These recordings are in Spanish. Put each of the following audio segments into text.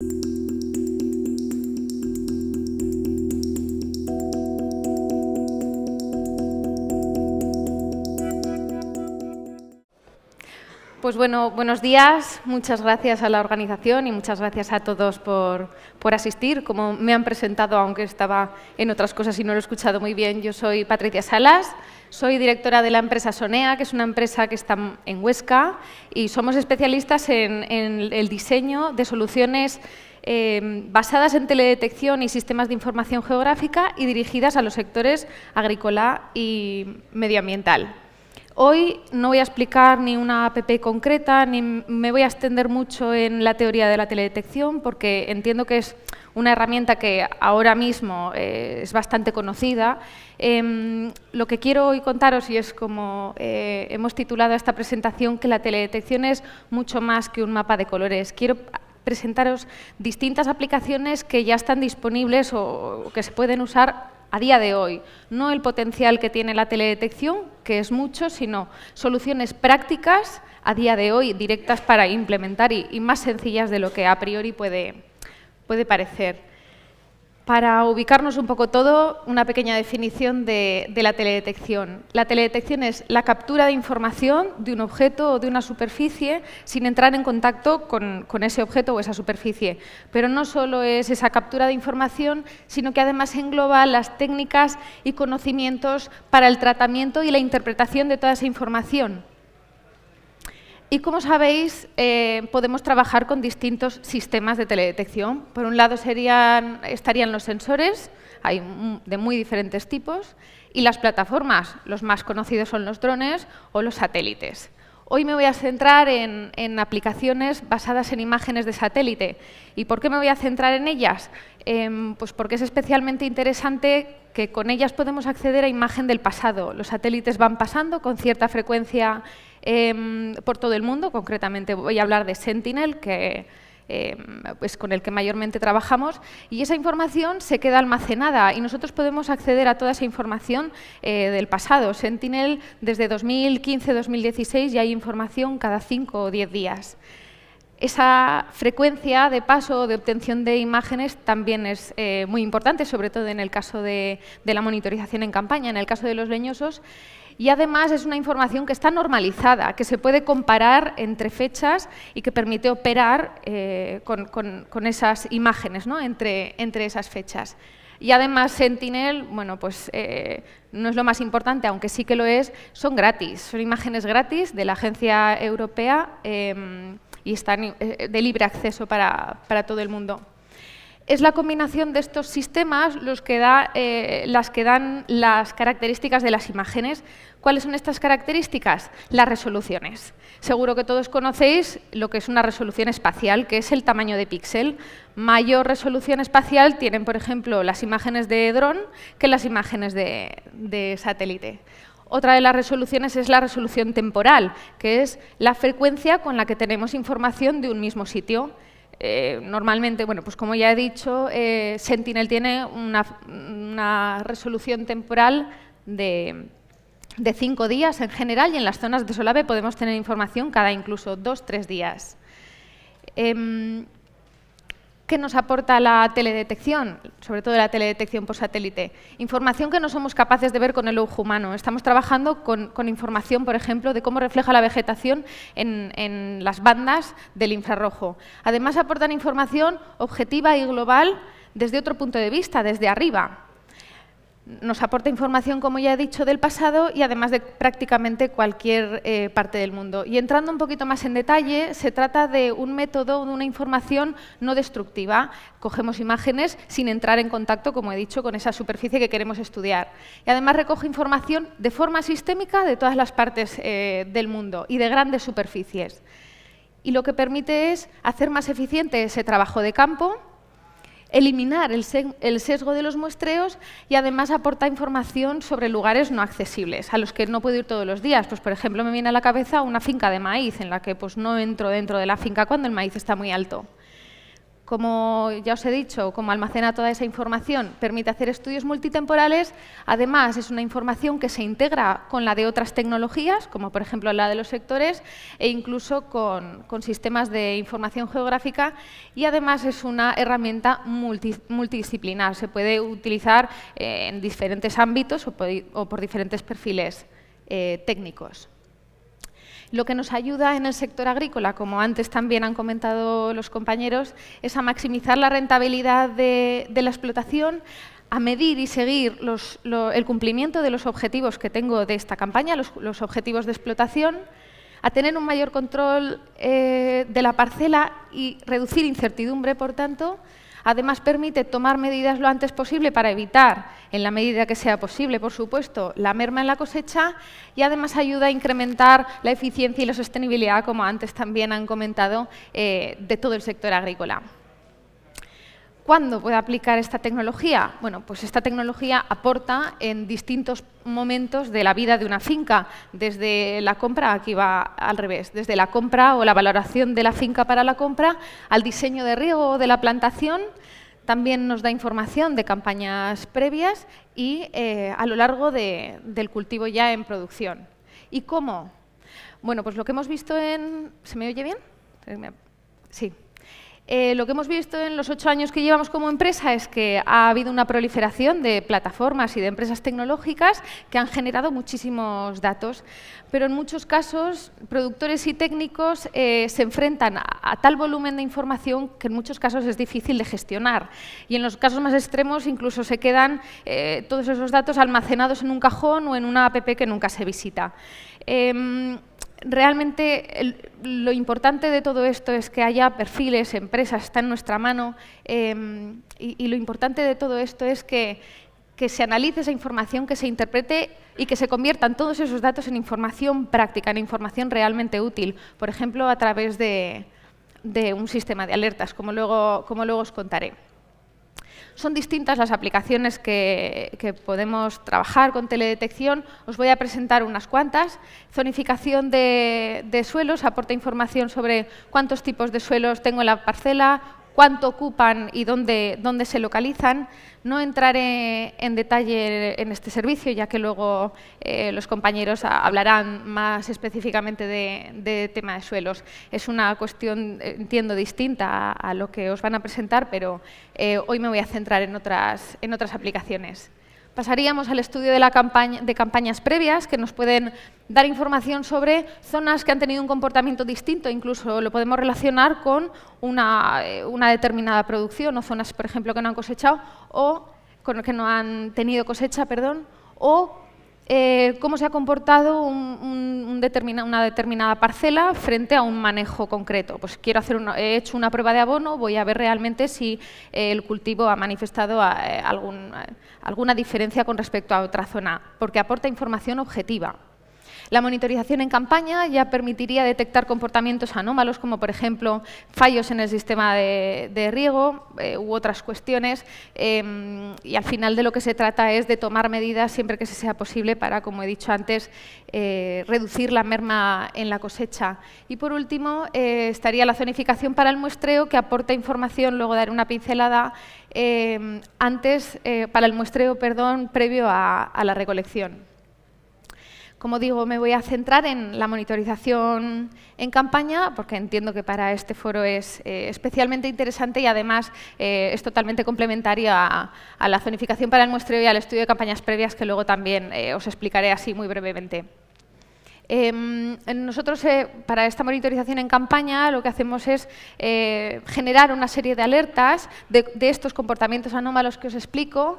you pues bueno, buenos días. Muchas gracias a la organización y muchas gracias a todos por, asistir. Como me han presentado, aunque estaba en otras cosas y no lo he escuchado muy bien, yo soy Patricia Salas, soy directora de la empresa Sonea, que es una empresa que está en Huesca y somos especialistas en, el diseño de soluciones eh, basadas en teledetección y sistemas de información geográfica y dirigidas a los sectores agrícola y medioambiental. Hoy no voy a explicar ni una app concreta, ni me voy a extender mucho en la teoría de la teledetección, porque entiendo que es una herramienta que ahora mismo eh, es bastante conocida. Em, lo que quiero hoy contaros, y es como eh, hemos titulado esta presentación, que la teledetección es mucho más que un mapa de colores. Quiero presentaros distintas aplicaciones que ya están disponibles o que se pueden usar a día de hoy, no el potencial que tiene la teledetección, que es mucho, sino soluciones prácticas a día de hoy, directas para implementar y, más sencillas de lo que a priori puede parecer. Para ubicarnos un poco todo, una pequeña definición de, la teledetección. La teledetección es la captura de información de un objeto o de una superficie sin entrar en contacto con, con, ese objeto o esa superficie. Pero no solo es esa captura de información, sino que además engloba las técnicas y conocimientos para el tratamiento y la interpretación de toda esa información. Y como sabéis, eh, podemos trabajar con distintos sistemas de teledetección. Por un lado serían, estarían los sensores, hay de muy diferentes tipos, y las plataformas, los más conocidos son los drones o los satélites. Hoy me voy a centrar en, aplicaciones basadas en imágenes de satélite. ¿Y por qué me voy a centrar en ellas? Em, pues porque es especialmente interesante que con ellas podemos acceder a imagen del pasado. Los satélites van pasando con cierta frecuencia Em, por todo el mundo. Concretamente voy a hablar de Sentinel, que em, pues con el que mayormente trabajamos, y esa información se queda almacenada y nosotros podemos acceder a toda esa información eh, del pasado. Sentinel desde 2015-2016 ya hay información cada 5 o 10 días. Esa frecuencia de paso de obtención de imágenes también es eh, muy importante, sobre todo en el caso de, de, la monitorización en campaña. En el caso de los leñosos, y además es una información que está normalizada, que se puede comparar entre fechas y que permite operar eh, con, esas imágenes entre, entre esas fechas. Y además Sentinel, bueno, pues eh, no es lo más importante, aunque sí que lo es, son gratis, son imágenes gratis de la Agencia Europea em, y están eh, de libre acceso para todo el mundo es la combinación de estos sistemas los que da, eh, las que dan las características de las imágenes. ¿Cuáles son estas características? Las resoluciones. Seguro que todos conocéis lo que es una resolución espacial, que es el tamaño de píxel. Mayor resolución espacial tienen, por ejemplo, las imágenes de dron que las imágenes de satélite. Otra de las resoluciones es la resolución temporal, que es la frecuencia con la que tenemos información de un mismo sitio. Eh, normalmente, bueno, pues como ya he dicho, eh, Sentinel tiene una, resolución temporal de, cinco días en general y en las zonas de solave podemos tener información cada incluso dos, tres días. Em, ¿Qué nos aporta la teledetección? Sobre todo la teledetección por satélite. Información que no somos capaces de ver con el ojo humano. Estamos trabajando con, información, por ejemplo, de cómo refleja la vegetación en las bandas del infrarrojo. Además, aportan información objetiva y global desde otro punto de vista, desde arriba nos aporta información, como ya he dicho, del pasado y además de prácticamente cualquier eh, parte del mundo. Y entrando un poquito más en detalle, se trata de un método, de una información no destructiva. Cogemos imágenes sin entrar en contacto, como he dicho, con esa superficie que queremos estudiar. Y además recoge información de forma sistémica de todas las partes eh, del mundo y de grandes superficies. Y lo que permite es hacer más eficiente ese trabajo de campo, eliminar el, sesgo de los muestreos y además aporta información sobre lugares no accesibles, a los que no puedo ir todos los días. Pues, por ejemplo, me viene a la cabeza una finca de maíz en la que pues, no entro dentro de la finca cuando el maíz está muy alto como ya os he dicho, como almacena toda esa información, permite hacer estudios multitemporales. Además, es una información que se integra con la de otras tecnologías, como por ejemplo la de los sectores, e incluso con, sistemas de información geográfica. Y además es una herramienta multidisciplinar. Se puede utilizar eh, en diferentes ámbitos o por, diferentes perfiles eh, técnicos. Lo que nos ayuda en el sector agrícola, como antes también han comentado los compañeros, es a maximizar la rentabilidad de, la explotación, a medir y seguir el cumplimiento de los objetivos que tengo de esta campaña, los, objetivos de explotación, a tener un mayor control eh, de la parcela y reducir incertidumbre, por tanto, Además, permite tomar medidas lo antes posible para evitar, en la medida que sea posible, por supuesto, la merma en la cosecha y además ayuda a incrementar la eficiencia y la sostenibilidad, como antes también han comentado, eh, de todo el sector agrícola. ¿Cuándo puede aplicar esta tecnología? Bueno, pues esta tecnología aporta en distintos momentos de la vida de una finca, desde la compra, aquí va al revés, desde la compra o la valoración de la finca para la compra, al diseño de riego o de la plantación, también nos da información de campañas previas y eh, a lo largo del cultivo ya en producción. ¿Y cómo? Bueno, pues lo que hemos visto en... ¿Se me oye bien? Sí. Eh, lo que hemos visto en los ocho años que llevamos como empresa es que ha habido una proliferación de plataformas y de empresas tecnológicas que han generado muchísimos datos, pero en muchos casos productores y técnicos eh, se enfrentan a, tal volumen de información que en muchos casos es difícil de gestionar y en los casos más extremos incluso se quedan eh, todos esos datos almacenados en un cajón o en una app que nunca se visita. Em, realmente lo importante de todo esto es que haya perfiles, empresas, está en nuestra mano, em, y, lo importante de todo esto es que, se analice esa información, que se interprete y que se conviertan todos esos datos en información práctica, en información realmente útil, por ejemplo, a través de, un sistema de alertas, como luego os contaré. Son distintas las aplicaciones que, podemos trabajar con teledetección. Os voy a presentar unas cuantas. Zonificación de suelos aporta información sobre cuántos tipos de suelos tengo en la parcela, cuánto ocupan y dónde, dónde se localizan. No entraré en detalle en este servicio, ya que luego eh, los compañeros hablarán más específicamente de, tema de suelos. Es una cuestión, entiendo, distinta a, lo que os van a presentar, pero eh, hoy me voy a centrar en otras, en otras aplicaciones pasaríamos al estudio de, la campaña, de campañas previas que nos pueden dar información sobre zonas que han tenido un comportamiento distinto, incluso lo podemos relacionar con una, eh, determinada producción o zonas, por ejemplo, que no han cosechado o con, que no han tenido cosecha, perdón, o eh, cómo se ha comportado una determinada parcela frente a un manejo concreto. Pues quiero hacer he hecho una prueba de abono, voy a ver realmente si eh, el cultivo ha manifestado eh, alguna diferencia con respecto a otra zona, porque aporta información objetiva. La monitorización en campaña ya permitiría detectar comportamientos anómalos, como por ejemplo fallos en el sistema de, riego eh, u otras cuestiones, em, y al final de lo que se trata es de tomar medidas siempre que se sea posible para, como he dicho antes, eh, reducir la merma en la cosecha. Y por último, eh, estaría la zonificación para el muestreo, que aporta información, luego daré una pincelada, em, antes, para el muestreo, perdón, previo a la recolección. Como digo, me voy a centrar en la monitorización en campaña, porque entiendo que para este foro es eh, especialmente interesante y además eh, es totalmente complementaria a, la zonificación para el muestreo y al estudio de campañas previas, que luego también eh, os explicaré así muy brevemente. Em, nosotros, para esta monitorización en campaña, lo que hacemos es generar una serie de alertas de, estos comportamientos anómalos que os explico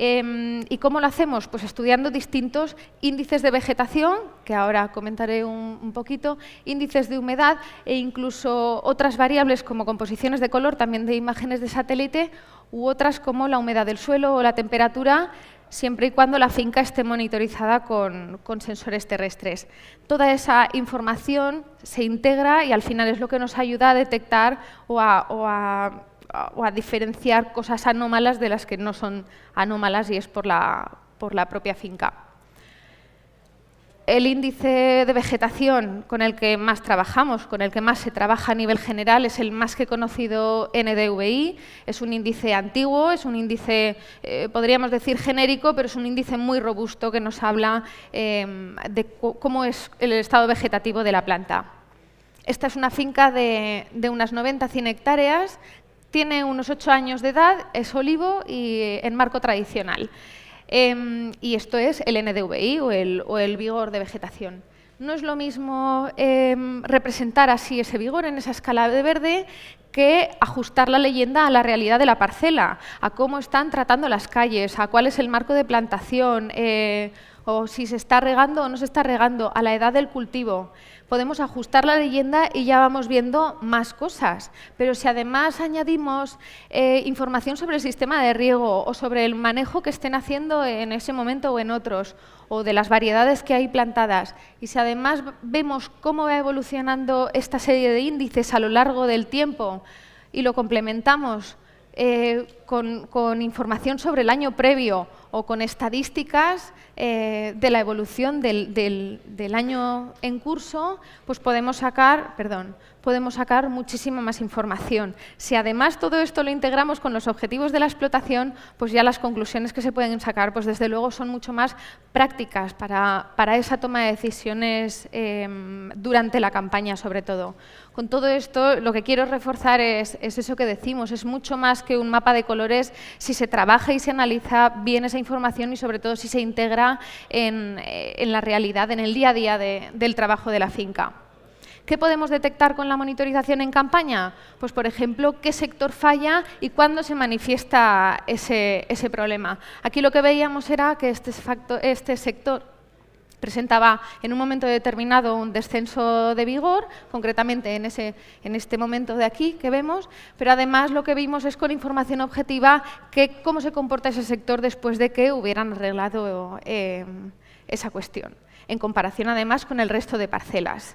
Em, ¿Y cómo lo hacemos? Pues estudiando distintos índices de vegetación, que ahora comentaré un, poquito, índices de humedad e incluso otras variables como composiciones de color, también de imágenes de satélite, u otras como la humedad del suelo o la temperatura, siempre y cuando la finca esté monitorizada con, sensores terrestres. Toda esa información se integra y al final es lo que nos ayuda a detectar o a o a diferenciar cosas anómalas de las que no son anómalas y es por la, por la propia finca. El índice de vegetación con el que más trabajamos, con el que más se trabaja a nivel general, es el más que conocido NDVI. Es un índice antiguo, es un índice, eh, podríamos decir, genérico, pero es un índice muy robusto que nos habla em, de cómo es el estado vegetativo de la planta. Esta es una finca de, de unas 90 100 hectáreas tiene unos 8 años de edad, es olivo y eh, en marco tradicional. Em, y esto es el NDVI o el, vigor de vegetación. No es lo mismo em, representar así ese vigor en esa escala de verde que ajustar la leyenda a la realidad de la parcela, a cómo están tratando las calles, a cuál es el marco de plantación. Eh, o si se está regando o no se está regando, a la edad del cultivo. Podemos ajustar la leyenda y ya vamos viendo más cosas, pero si además añadimos eh, información sobre el sistema de riego o sobre el manejo que estén haciendo en ese momento o en otros, o de las variedades que hay plantadas, y si además vemos cómo va evolucionando esta serie de índices a lo largo del tiempo y lo complementamos eh, con, información sobre el año previo o con estadísticas eh, de la evolución del, del, año en curso, pues podemos sacar, perdón, podemos sacar muchísima más información. Si además todo esto lo integramos con los objetivos de la explotación, pues ya las conclusiones que se pueden sacar, pues desde luego son mucho más prácticas para, esa toma de decisiones em, durante la campaña, sobre todo. Con todo esto, lo que quiero reforzar es, eso que decimos, es mucho más que un mapa de colores si se trabaja y se analiza bien esa información y sobre todo si se integra en, eh, la realidad, en el día a día del trabajo de la finca. ¿Qué podemos detectar con la monitorización en campaña? Pues, por ejemplo, qué sector falla y cuándo se manifiesta ese, problema. Aquí lo que veíamos era que este, este, sector presentaba en un momento determinado un descenso de vigor, concretamente en, este momento de aquí que vemos, pero además lo que vimos es con información objetiva cómo se comporta ese sector después de que hubieran arreglado eh, esa cuestión, en comparación además con el resto de parcelas.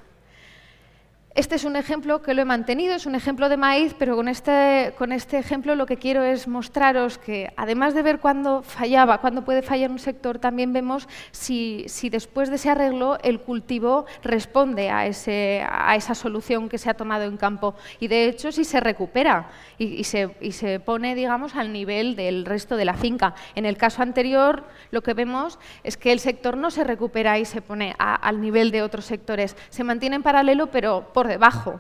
Este es un ejemplo que lo he mantenido, es un ejemplo de maíz, pero con este, con este ejemplo lo que quiero es mostraros que, además de ver cuándo fallaba, cuándo puede fallar un sector, también vemos si, después de ese arreglo el cultivo responde a, ese, a, esa solución que se ha tomado en campo y, de hecho, si se recupera y, se, se pone, digamos, al nivel del resto de la finca. En el caso anterior, lo que vemos es que el sector no se recupera y se pone al nivel de otros sectores. Se mantiene en paralelo, pero debajo.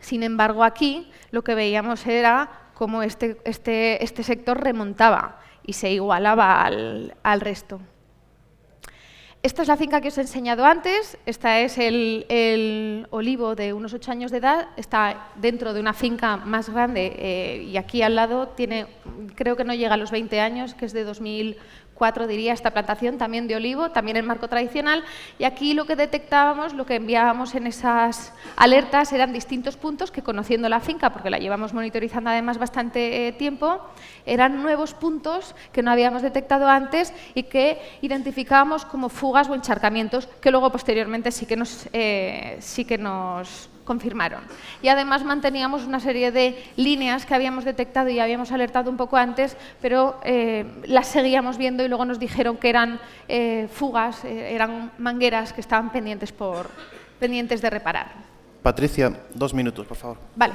Sin embargo, aquí lo que veíamos era cómo este, este, este sector remontaba y se igualaba al, resto. Esta es la finca que os he enseñado antes, esta es el, olivo de unos 8 años de edad, está dentro de una finca más grande eh, y aquí al lado tiene, creo que no llega a los 20 años, que es de 2000 cuatro diría esta plantación también de olivo, también en marco tradicional, y aquí lo que detectábamos, lo que enviábamos en esas alertas eran distintos puntos que conociendo la finca, porque la llevamos monitorizando además bastante eh, tiempo, eran nuevos puntos que no habíamos detectado antes y que identificábamos como fugas o encharcamientos que luego posteriormente sí que nos, eh, sí que nos confirmaron. Y además manteníamos una serie de líneas que habíamos detectado y habíamos alertado un poco antes, pero eh, las seguíamos viendo y luego nos dijeron que eran eh, fugas, eh, eran mangueras que estaban pendientes, por, pendientes de reparar. Patricia, dos minutos, por favor. Vale.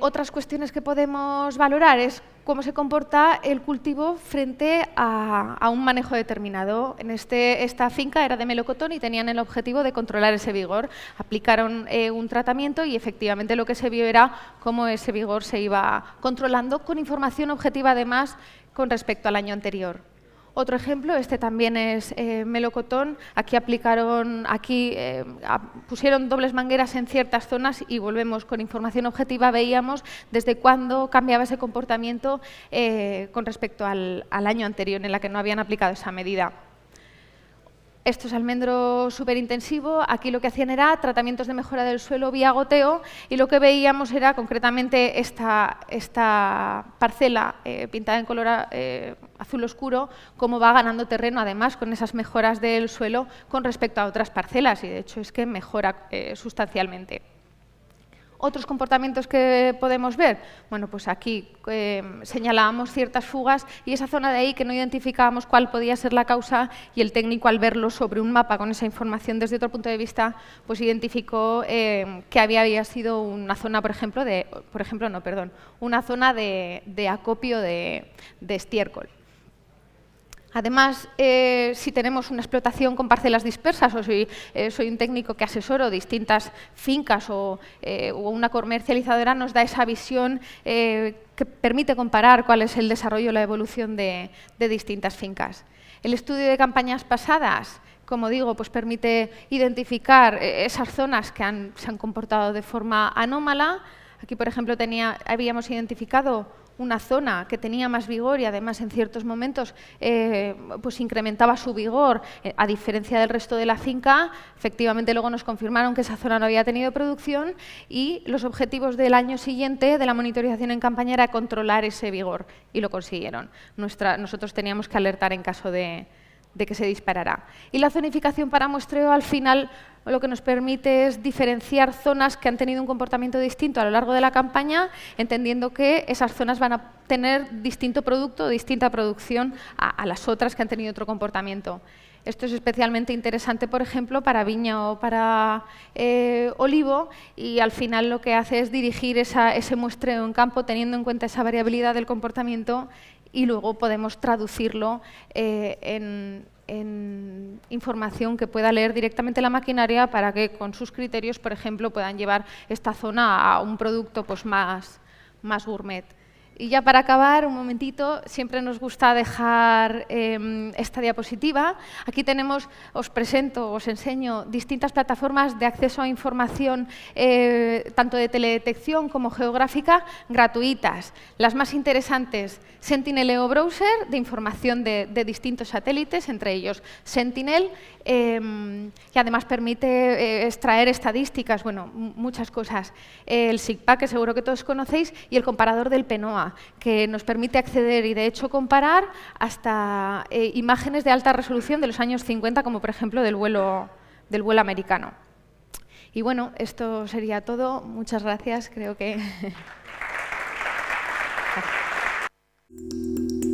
otras cuestiones que podemos valorar es cómo se comporta el cultivo frente a, un manejo determinado. En este, esta finca era de melocotón y tenían el objetivo de controlar ese vigor. Aplicaron eh, un tratamiento y efectivamente lo que se vio era cómo ese vigor se iba controlando con información objetiva además con respecto al año anterior. Otro ejemplo, este también es eh, melocotón. Aquí aplicaron, aquí eh, pusieron dobles mangueras en ciertas zonas y volvemos con información objetiva veíamos desde cuándo cambiaba ese comportamiento eh, con respecto al, al año anterior en la que no habían aplicado esa medida. Esto es almendro superintensivo. Aquí lo que hacían era tratamientos de mejora del suelo vía goteo y lo que veíamos era concretamente esta, parcela eh, pintada en color eh, azul oscuro, cómo va ganando terreno además con esas mejoras del suelo con respecto a otras parcelas y de hecho es que mejora eh, sustancialmente otros comportamientos que podemos ver? Bueno, pues aquí eh, señalábamos ciertas fugas y esa zona de ahí que no identificábamos cuál podía ser la causa y el técnico al verlo sobre un mapa con esa información desde otro punto de vista, pues identificó eh, que había, había, sido una zona, por ejemplo, de, por ejemplo, no, perdón, una zona de, acopio de, de estiércol. Además, eh, si tenemos una explotación con parcelas dispersas o si eh, soy un técnico que asesoro distintas fincas o, eh, una comercializadora, nos da esa visión que permite comparar cuál es el desarrollo o la evolución de, distintas fincas. El estudio de campañas pasadas, como digo, pues permite identificar esas zonas que se han comportado de forma anómala. Aquí, por ejemplo, habíamos identificado una zona que tenía más vigor y además en ciertos momentos eh, pues incrementaba su vigor, eh, a diferencia del resto de la finca, efectivamente luego nos confirmaron que esa zona no había tenido producción y los objetivos del año siguiente de la monitorización en campaña era controlar ese vigor y lo consiguieron. Nuestra, nosotros teníamos que alertar en caso de, de que se disparará. Y la zonificación para muestreo al final lo que nos permite es diferenciar zonas que han tenido un comportamiento distinto a lo largo de la campaña, entendiendo que esas zonas van a tener distinto producto, distinta producción a, las otras que han tenido otro comportamiento. Esto es especialmente interesante, por ejemplo, para viña o para eh, olivo y al final lo que hace es dirigir ese muestreo en campo teniendo en cuenta esa variabilidad del comportamiento y luego podemos traducirlo eh, en, información que pueda leer directamente la maquinaria para que con sus criterios, por ejemplo, puedan llevar esta zona a un producto pues, más, más gourmet. Y ya para acabar, un momentito, siempre nos gusta dejar em, esta diapositiva. Aquí tenemos, os presento, os enseño distintas plataformas de acceso a información, eh, tanto de teledetección como geográfica, gratuitas. Las más interesantes, Sentinel EO Browser, de información de, distintos satélites, entre ellos Sentinel, em, que además permite eh, extraer estadísticas, bueno, muchas cosas. el SIGPAC, que seguro que todos conocéis, y el comparador del PENOA que nos permite acceder y, de hecho, comparar hasta eh, imágenes de alta resolución de los años 50, como por ejemplo del vuelo, del vuelo americano. Y bueno, esto sería todo. Muchas gracias. Creo que...